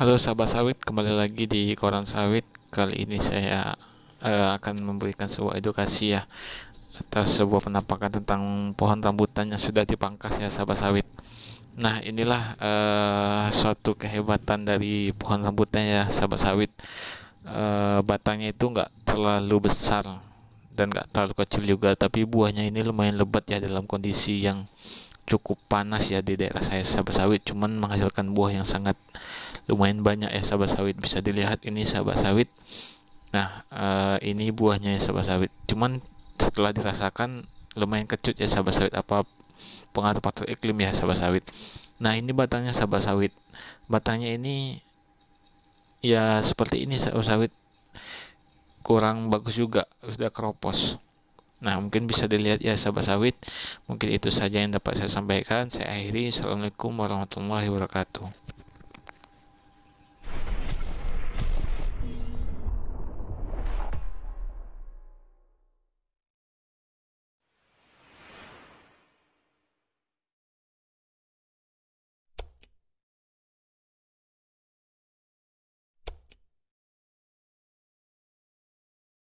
Halo sahabat sawit, kembali lagi di koran sawit. Kali ini saya uh, akan memberikan sebuah edukasi ya atau sebuah penampakan tentang pohon rambutan yang sudah dipangkas ya sahabat sawit. Nah inilah uh, suatu kehebatan dari pohon rambutan ya sahabat sawit. Uh, batangnya itu enggak terlalu besar dan enggak terlalu kecil juga, tapi buahnya ini lumayan lebat ya dalam kondisi yang cukup panas ya di daerah saya sahabat sawit cuman menghasilkan buah yang sangat lumayan banyak ya sahabat sawit bisa dilihat ini sahabat sawit nah uh, ini buahnya ya sahabat sawit cuman setelah dirasakan lumayan kecut ya sahabat sawit apa pengaruh faktor iklim ya sahabat sawit nah ini batangnya sahabat sawit batangnya ini ya seperti ini sahabat sawit kurang bagus juga sudah keropos Nah, mungkin bisa dilihat ya sahabat sawit. Mungkin itu saja yang dapat saya sampaikan. Saya akhiri. Assalamualaikum warahmatullahi wabarakatuh.